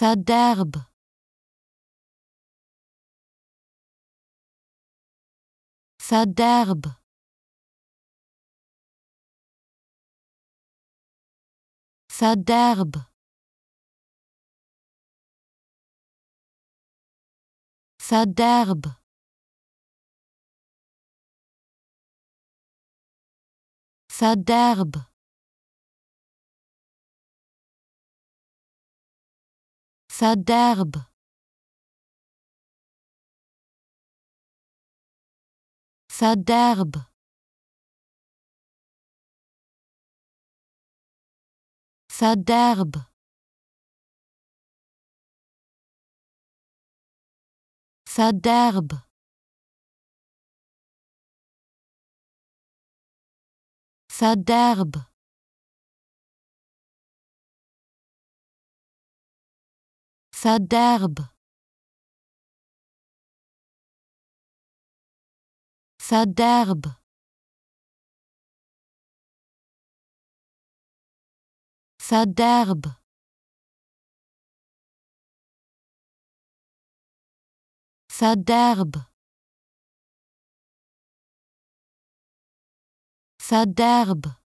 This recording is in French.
d'herbe. d'herbe Ça d'herbe Ça d'herbe ça d'herbe. Ça d'herbe. Ça d'herbe. Ça d'herbe. Ça d'herbe. ça d'herbe. Ça d'herbe. Ça d'herbe. Ça d'herbe. Ça d'herbe.